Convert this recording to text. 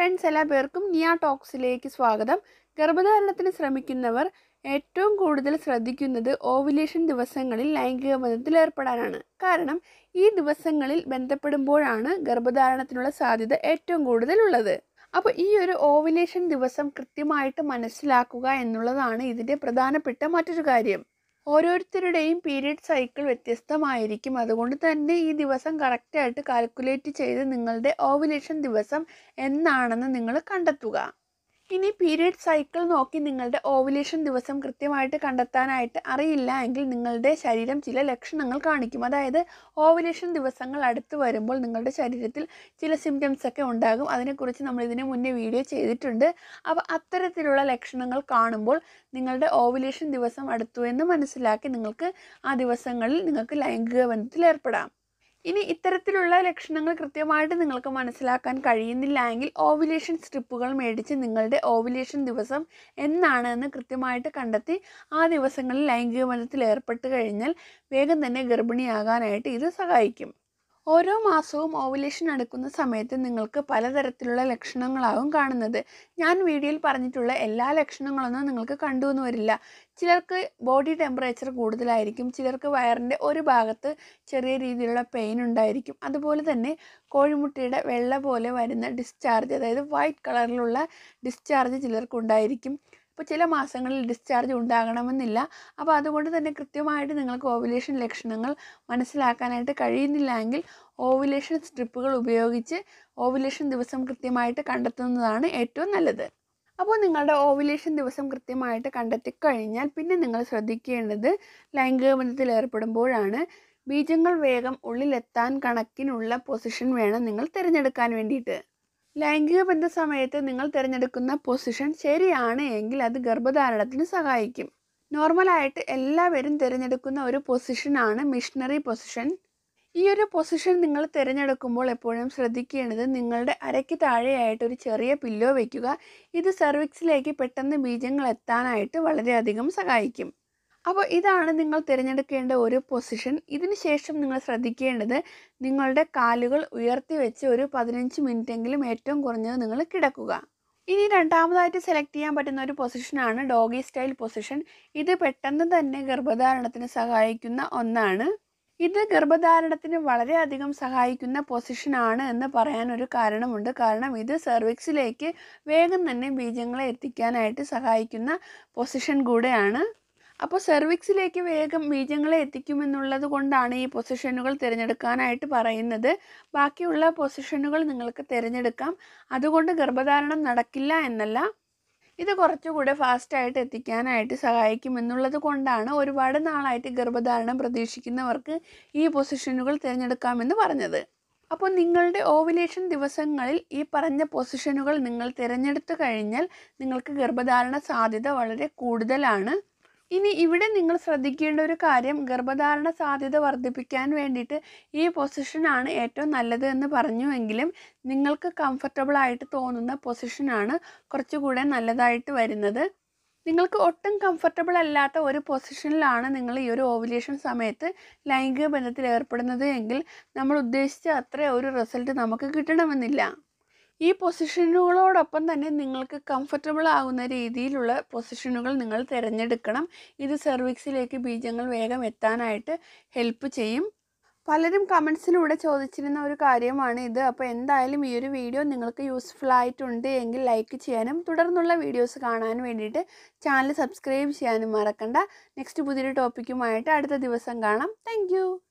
friends എല്ലാ പേർക്കും നിയ ടോക്സിലേക്ക് സ്വാഗതം ഗർഭധാരണത്തിന് ശ്രമിക്കുന്നവർ ഏറ്റവും കൂടുതൽ ശ്രദ്ധിക്കുന്നത് ഓവുലേഷൻ ദിവസങ്ങളിൽ ലൈംഗിക ബന്ധത്തിൽ ഏർപ്പെടാനാണ് കാരണം ഈ ദിവസങ്ങളിൽ ബന്ധപ്പെടുമ്പോഴാണ് ഗർഭധാരണത്തിനുള്ള സാധ്യത ഏറ്റവും കൂടുതൽ ഉള്ളത് അപ്പോൾ ഈ ഒരു ഓവുലേഷൻ ദിവസം കൃത്യമായിട്ട് മനസ്സിലാക്കുക എന്നുള്ളതാണ് ഇതിൻ്റെ പ്രധാനപ്പെട്ട മറ്റൊരു കാര്യം ഓരോരുത്തരുടെയും പീരീഡ് സൈക്കിൾ വ്യത്യസ്തമായിരിക്കും അതുകൊണ്ട് തന്നെ ഈ ദിവസം കറക്റ്റായിട്ട് കാൽക്കുലേറ്റ് ചെയ്ത് നിങ്ങളുടെ ഓവുലേഷൻ ദിവസം എന്നാണെന്ന് നിങ്ങൾ കണ്ടെത്തുക ഇനി പീരിയഡ് സൈക്കിൾ നോക്കി നിങ്ങളുടെ ഓവുലേഷൻ ദിവസം കൃത്യമായിട്ട് കണ്ടെത്താനായിട്ട് അറിയില്ല എങ്കിൽ നിങ്ങളുടെ ശരീരം ചില ലക്ഷണങ്ങൾ കാണിക്കും അതായത് ഓവുലേഷൻ ദിവസങ്ങൾ അടുത്ത് വരുമ്പോൾ നിങ്ങളുടെ ശരീരത്തിൽ ചില സിംറ്റംസ് ഒക്കെ ഉണ്ടാകും അതിനെക്കുറിച്ച് നമ്മൾ ഇതിനു മുന്നേ വീഡിയോ ചെയ്തിട്ടുണ്ട് അപ്പോൾ അത്തരത്തിലുള്ള ലക്ഷണങ്ങൾ കാണുമ്പോൾ നിങ്ങളുടെ ഓവുലേഷൻ ദിവസം അടുത്തു എന്ന് മനസ്സിലാക്കി നിങ്ങൾക്ക് ആ ദിവസങ്ങളിൽ നിങ്ങൾക്ക് ലൈംഗിക ബന്ധത്തിൽ ഏർപ്പെടാം ഇനി ഇത്തരത്തിലുള്ള ലക്ഷണങ്ങൾ കൃത്യമായിട്ട് നിങ്ങൾക്ക് മനസ്സിലാക്കാൻ കഴിയുന്നില്ല എങ്കിൽ ഓവുലേഷൻ സ്ട്രിപ്പുകൾ മേടിച്ച് നിങ്ങളുടെ ഓവുലേഷൻ ദിവസം എന്നാണ് എന്ന് കൃത്യമായിട്ട് കണ്ടെത്തി ആ ദിവസങ്ങളിൽ ലൈംഗിക ബന്ധത്തിൽ ഏർപ്പെട്ട് കഴിഞ്ഞാൽ വേഗം തന്നെ ഗർഭിണിയാകാനായിട്ട് ഇത് സഹായിക്കും ഓരോ മാസവും ഓവുലേഷൻ നടക്കുന്ന സമയത്ത് നിങ്ങൾക്ക് പലതരത്തിലുള്ള ലക്ഷണങ്ങളാകും കാണുന്നത് ഞാൻ വീഡിയോയിൽ പറഞ്ഞിട്ടുള്ള എല്ലാ ലക്ഷണങ്ങളൊന്നും നിങ്ങൾക്ക് കണ്ടുവെന്ന് വരില്ല ചിലർക്ക് ബോഡി ടെമ്പറേച്ചർ കൂടുതലായിരിക്കും ചിലർക്ക് വയറിൻ്റെ ഒരു ഭാഗത്ത് ചെറിയ രീതിയിലുള്ള പെയിൻ ഉണ്ടായിരിക്കും അതുപോലെ തന്നെ കോഴിമുട്ടിയുടെ വെള്ള പോലെ വരുന്ന ഡിസ്ചാർജ് അതായത് വൈറ്റ് കളറിലുള്ള ഡിസ്ചാർജ് ചിലർക്കുണ്ടായിരിക്കും അപ്പോൾ ചില മാസങ്ങളിൽ ഡിസ്ചാർജ് ഉണ്ടാകണമെന്നില്ല അപ്പോൾ അതുകൊണ്ട് തന്നെ കൃത്യമായിട്ട് നിങ്ങൾക്ക് ഓവുലേഷൻ ലക്ഷണങ്ങൾ മനസ്സിലാക്കാനായിട്ട് കഴിയുന്നില്ല എങ്കിൽ ഓവുലേഷൻ സ്ട്രിപ്പുകൾ ഉപയോഗിച്ച് ഓവുലേഷൻ ദിവസം കൃത്യമായിട്ട് കണ്ടെത്തുന്നതാണ് ഏറ്റവും നല്ലത് അപ്പോൾ നിങ്ങളുടെ ഓവുലേഷൻ ദിവസം കൃത്യമായിട്ട് കണ്ടെത്തി കഴിഞ്ഞാൽ പിന്നെ നിങ്ങൾ ശ്രദ്ധിക്കേണ്ടത് ലൈംഗിക ബന്ധത്തിൽ ഏർപ്പെടുമ്പോഴാണ് ബീജങ്ങൾ വേഗം ഉള്ളിലെത്താൻ കണക്കിനുള്ള പൊസിഷൻ വേണം നിങ്ങൾ തിരഞ്ഞെടുക്കാൻ വേണ്ടിയിട്ട് ലൈംഗിക ബന്ധ സമയത്ത് നിങ്ങൾ തിരഞ്ഞെടുക്കുന്ന പൊസിഷൻ ശരിയാണ് എങ്കിൽ അത് ഗർഭധാരണത്തിന് സഹായിക്കും നോർമലായിട്ട് എല്ലാവരും തിരഞ്ഞെടുക്കുന്ന ഒരു പൊസിഷനാണ് മിഷണറി പൊസിഷൻ ഈ ഒരു പൊസിഷൻ നിങ്ങൾ തിരഞ്ഞെടുക്കുമ്പോൾ എപ്പോഴും ശ്രദ്ധിക്കേണ്ടത് നിങ്ങളുടെ അരയ്ക്ക് താഴെയായിട്ട് ഒരു ചെറിയ പില്ലോ വയ്ക്കുക ഇത് സെർവിക്സിലേക്ക് പെട്ടെന്ന് ബീജങ്ങൾ എത്താനായിട്ട് വളരെയധികം സഹായിക്കും അപ്പോൾ ഇതാണ് നിങ്ങൾ തിരഞ്ഞെടുക്കേണ്ട ഒരു പൊസിഷൻ ഇതിന് ശേഷം നിങ്ങൾ ശ്രദ്ധിക്കേണ്ടത് നിങ്ങളുടെ കാലുകൾ ഉയർത്തി വെച്ച് ഒരു പതിനഞ്ച് മിനിറ്റെങ്കിലും ഏറ്റവും കുറഞ്ഞത് നിങ്ങൾ കിടക്കുക ഇനി രണ്ടാമതായിട്ട് സെലക്ട് ചെയ്യാൻ പറ്റുന്ന ഒരു പൊസിഷനാണ് ഡോഗി സ്റ്റൈൽ പൊസിഷൻ ഇത് പെട്ടെന്ന് തന്നെ ഗർഭധാരണത്തിന് സഹായിക്കുന്ന ഒന്നാണ് ഇത് ഗർഭധാരണത്തിന് വളരെയധികം സഹായിക്കുന്ന പൊസിഷനാണ് എന്ന് പറയാൻ ഒരു കാരണമുണ്ട് കാരണം ഇത് സെർവിക്സിലേക്ക് വേഗം തന്നെ ബീജങ്ങളെ എത്തിക്കാനായിട്ട് സഹായിക്കുന്ന പൊസിഷൻ കൂടെയാണ് അപ്പോൾ സെർവിക്സിലേക്ക് വേഗം ബീജങ്ങളെ എത്തിക്കുമെന്നുള്ളത് കൊണ്ടാണ് ഈ പൊസിഷനുകൾ തിരഞ്ഞെടുക്കാനായിട്ട് പറയുന്നത് ബാക്കിയുള്ള പൊസിഷനുകൾ നിങ്ങൾക്ക് തിരഞ്ഞെടുക്കാം അതുകൊണ്ട് ഗർഭധാരണം നടക്കില്ല എന്നല്ല ഇത് കുറച്ചുകൂടെ ഫാസ്റ്റായിട്ട് എത്തിക്കാനായിട്ട് സഹായിക്കും എന്നുള്ളത് കൊണ്ടാണ് ഒരുപാട് നാളായിട്ട് ഗർഭധാരണം പ്രതീക്ഷിക്കുന്നവർക്ക് ഈ പൊസിഷനുകൾ തിരഞ്ഞെടുക്കാമെന്ന് പറഞ്ഞത് അപ്പോൾ നിങ്ങളുടെ ഓവുലേഷൻ ദിവസങ്ങളിൽ ഈ പറഞ്ഞ പൊസിഷനുകൾ നിങ്ങൾ തിരഞ്ഞെടുത്തു കഴിഞ്ഞാൽ നിങ്ങൾക്ക് ഗർഭധാരണ സാധ്യത വളരെ കൂടുതലാണ് ഇനി ഇവിടെ നിങ്ങൾ ശ്രദ്ധിക്കേണ്ട ഒരു കാര്യം ഗർഭധാരണ സാധ്യത വർദ്ധിപ്പിക്കാൻ വേണ്ടിയിട്ട് ഈ പൊസിഷനാണ് ഏറ്റവും നല്ലത് എന്ന് പറഞ്ഞുവെങ്കിലും നിങ്ങൾക്ക് കംഫർട്ടബിൾ ആയിട്ട് തോന്നുന്ന പൊസിഷനാണ് കുറച്ചുകൂടെ നല്ലതായിട്ട് വരുന്നത് നിങ്ങൾക്ക് ഒട്ടും കംഫർട്ടബിൾ അല്ലാത്ത ഒരു പൊസിഷനിലാണ് നിങ്ങൾ ഈ ഒരു ഓവുലേഷൻ സമയത്ത് ലൈംഗിക ബന്ധത്തിൽ ഏർപ്പെടുന്നത് എങ്കിൽ നമ്മൾ ഉദ്ദേശിച്ച അത്ര ഒരു റിസൾട്ട് നമുക്ക് കിട്ടണമെന്നില്ല ഈ പൊസിഷനുകളോടൊപ്പം തന്നെ നിങ്ങൾക്ക് കംഫർട്ടബിൾ ആകുന്ന രീതിയിലുള്ള പൊസിഷനുകൾ നിങ്ങൾ തിരഞ്ഞെടുക്കണം ഇത് സെർവിക്സിലേക്ക് ബീജങ്ങൾ വേഗം എത്താനായിട്ട് ഹെൽപ്പ് ചെയ്യും പലരും കമൻസിലൂടെ ചോദിച്ചിരുന്ന ഒരു കാര്യമാണ് ഇത് അപ്പോൾ എന്തായാലും ഈ ഒരു വീഡിയോ നിങ്ങൾക്ക് യൂസ്ഫുൾ ആയിട്ടുണ്ട് എങ്കിൽ ലൈക്ക് ചെയ്യാനും തുടർന്നുള്ള വീഡിയോസ് കാണാൻ വേണ്ടിയിട്ട് ചാനൽ സബ്സ്ക്രൈബ് ചെയ്യാനും മറക്കണ്ട നെക്സ്റ്റ് പുതിയൊരു ടോപ്പിക്കുമായിട്ട് അടുത്ത ദിവസം കാണാം താങ്ക്